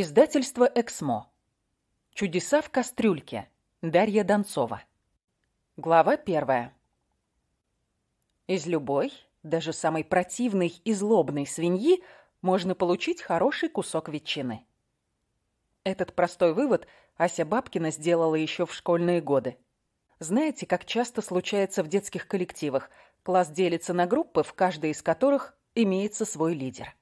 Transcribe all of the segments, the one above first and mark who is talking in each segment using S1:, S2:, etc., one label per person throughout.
S1: Издательство «Эксмо». Чудеса в кастрюльке. Дарья Донцова. Глава первая. Из любой, даже самой противной и злобной свиньи можно получить хороший кусок ветчины. Этот простой вывод Ася Бабкина сделала еще в школьные годы. Знаете, как часто случается в детских коллективах? Класс делится на группы, в каждой из которых имеется свой лидер.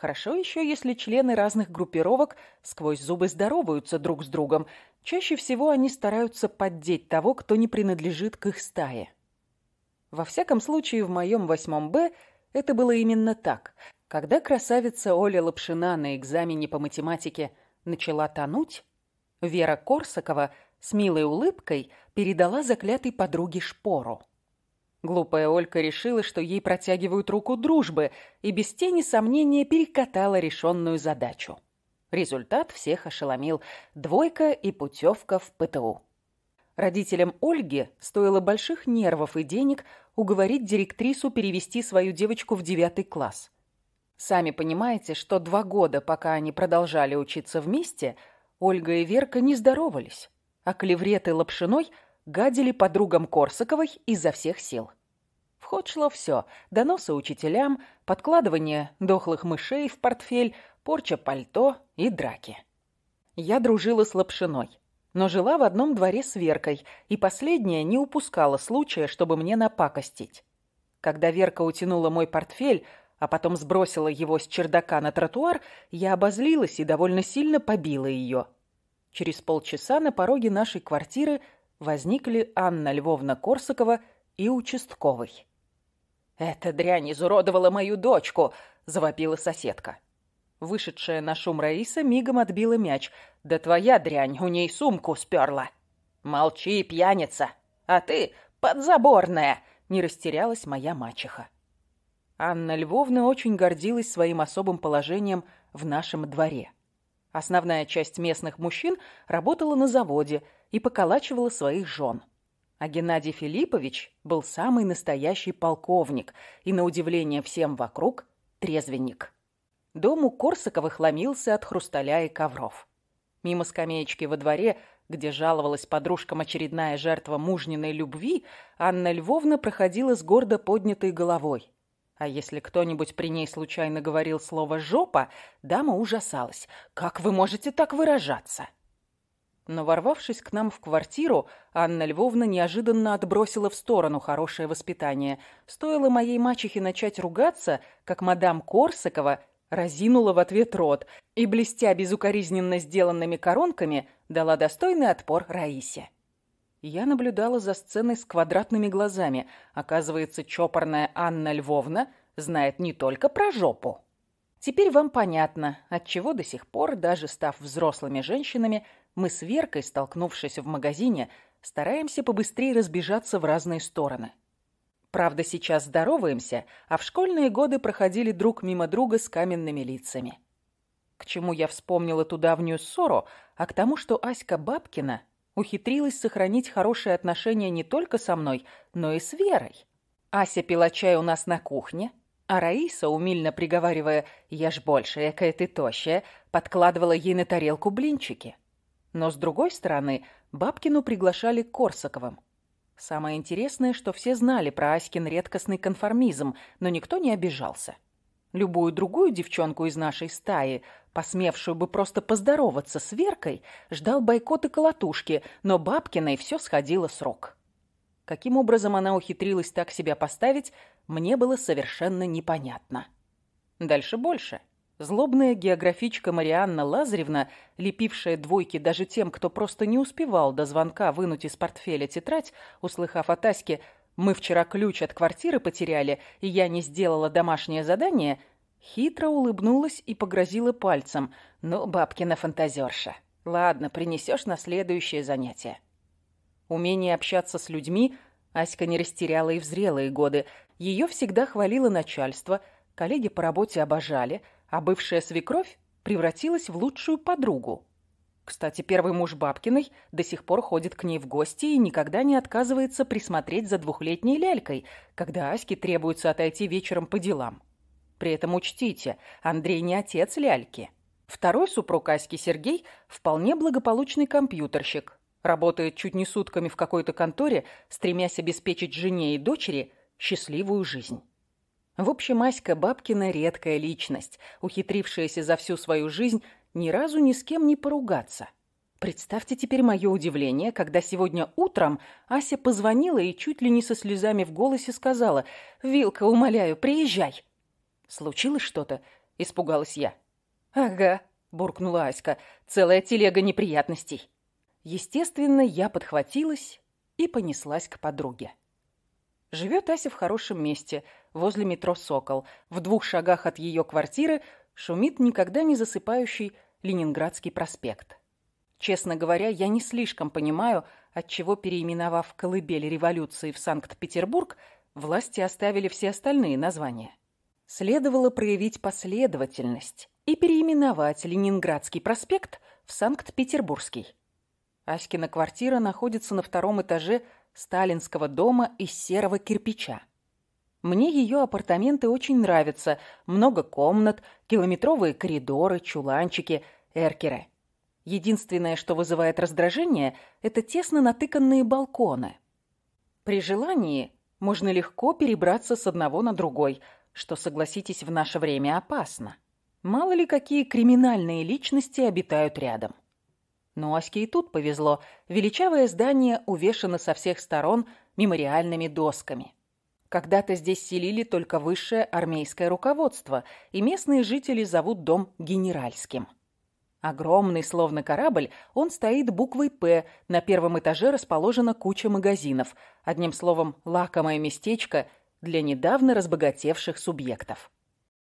S1: Хорошо еще, если члены разных группировок сквозь зубы здороваются друг с другом. Чаще всего они стараются поддеть того, кто не принадлежит к их стае. Во всяком случае, в моем восьмом Б это было именно так. Когда красавица Оля Лапшина на экзамене по математике начала тонуть, Вера Корсакова с милой улыбкой передала заклятой подруге шпору. Глупая Олька решила, что ей протягивают руку дружбы, и без тени сомнения перекатала решенную задачу. Результат всех ошеломил. Двойка и путевка в ПТУ. Родителям Ольги стоило больших нервов и денег уговорить директрису перевести свою девочку в девятый класс. Сами понимаете, что два года, пока они продолжали учиться вместе, Ольга и Верка не здоровались, а Клеврет Лапшиной гадили подругам Корсаковой изо всех сил. В ход шло все. Доносы учителям, подкладывание дохлых мышей в портфель, порча пальто и драки. Я дружила с Лапшиной, но жила в одном дворе с Веркой, и последняя не упускала случая, чтобы мне напакостить. Когда Верка утянула мой портфель, а потом сбросила его с чердака на тротуар, я обозлилась и довольно сильно побила ее. Через полчаса на пороге нашей квартиры возникли Анна Львовна Корсакова и участковый. «Эта дрянь изуродовала мою дочку!» — завопила соседка. Вышедшая на шум Раиса мигом отбила мяч. «Да твоя дрянь у ней сумку сперла!» «Молчи, пьяница! А ты подзаборная!» — не растерялась моя мачеха. Анна Львовна очень гордилась своим особым положением в нашем дворе. Основная часть местных мужчин работала на заводе и поколачивала своих жен. А Геннадий Филиппович был самый настоящий полковник и, на удивление всем вокруг, трезвенник. Дом у Корсаковых ломился от хрусталя и ковров. Мимо скамеечки во дворе, где жаловалась подружкам очередная жертва мужниной любви, Анна Львовна проходила с гордо поднятой головой. А если кто-нибудь при ней случайно говорил слово «жопа», дама ужасалась. «Как вы можете так выражаться?» Но ворвавшись к нам в квартиру, Анна Львовна неожиданно отбросила в сторону хорошее воспитание. Стоило моей мачехе начать ругаться, как мадам Корсакова разинула в ответ рот и, блестя безукоризненно сделанными коронками, дала достойный отпор Раисе. Я наблюдала за сценой с квадратными глазами. Оказывается, чопорная Анна Львовна знает не только про жопу. Теперь вам понятно, отчего до сих пор, даже став взрослыми женщинами, мы с Веркой, столкнувшись в магазине, стараемся побыстрее разбежаться в разные стороны. Правда, сейчас здороваемся, а в школьные годы проходили друг мимо друга с каменными лицами. К чему я вспомнила ту давнюю ссору, а к тому, что Аська Бабкина ухитрилась сохранить хорошие отношения не только со мной, но и с Верой. Ася пила чай у нас на кухне, а Раиса, умильно приговаривая "я ж больше, экая ты тощая», подкладывала ей на тарелку блинчики. Но, с другой стороны, Бабкину приглашали к Корсаковым. Самое интересное, что все знали про Аськин редкостный конформизм, но никто не обижался. Любую другую девчонку из нашей стаи, посмевшую бы просто поздороваться с Веркой, ждал бойкот и колотушки, но Бабкиной все сходило с рук. Каким образом она ухитрилась так себя поставить, мне было совершенно непонятно. Дальше больше. Злобная географичка Марианна Лазаревна, лепившая двойки даже тем, кто просто не успевал до звонка вынуть из портфеля тетрадь, услыхав от Аськи «Мы вчера ключ от квартиры потеряли, и я не сделала домашнее задание», хитро улыбнулась и погрозила пальцем. «Ну, бабкина фантазерша. Ладно, принесешь на следующее занятие». Умение общаться с людьми – Аська не растеряла и в зрелые годы. Ее всегда хвалило начальство, коллеги по работе обожали, а бывшая свекровь превратилась в лучшую подругу. Кстати, первый муж Бабкиной до сих пор ходит к ней в гости и никогда не отказывается присмотреть за двухлетней лялькой, когда Аське требуется отойти вечером по делам. При этом учтите, Андрей не отец ляльки. Второй супруг Аськи Сергей вполне благополучный компьютерщик, работает чуть не сутками в какой-то конторе, стремясь обеспечить жене и дочери счастливую жизнь. В общем, Аська Бабкина – редкая личность, ухитрившаяся за всю свою жизнь ни разу ни с кем не поругаться. Представьте теперь мое удивление, когда сегодня утром Ася позвонила и чуть ли не со слезами в голосе сказала «Вилка, умоляю, приезжай!» «Случилось что-то?» – испугалась я. «Ага», – буркнула Аська, – «целая телега неприятностей». Естественно, я подхватилась и понеслась к подруге. Живет Ася в хорошем месте, возле метро «Сокол». В двух шагах от ее квартиры шумит никогда не засыпающий Ленинградский проспект. Честно говоря, я не слишком понимаю, отчего, переименовав колыбель революции в Санкт-Петербург, власти оставили все остальные названия. Следовало проявить последовательность и переименовать Ленинградский проспект в Санкт-Петербургский. Аськина квартира находится на втором этаже сталинского дома из серого кирпича. Мне ее апартаменты очень нравятся. Много комнат, километровые коридоры, чуланчики, эркеры. Единственное, что вызывает раздражение, это тесно натыканные балконы. При желании можно легко перебраться с одного на другой, что, согласитесь, в наше время опасно. Мало ли какие криминальные личности обитают рядом. Но ну, Аське и тут повезло. Величавое здание увешано со всех сторон мемориальными досками. Когда-то здесь селили только высшее армейское руководство, и местные жители зовут дом генеральским. Огромный, словно корабль, он стоит буквой «П», на первом этаже расположена куча магазинов, одним словом, лакомое местечко для недавно разбогатевших субъектов.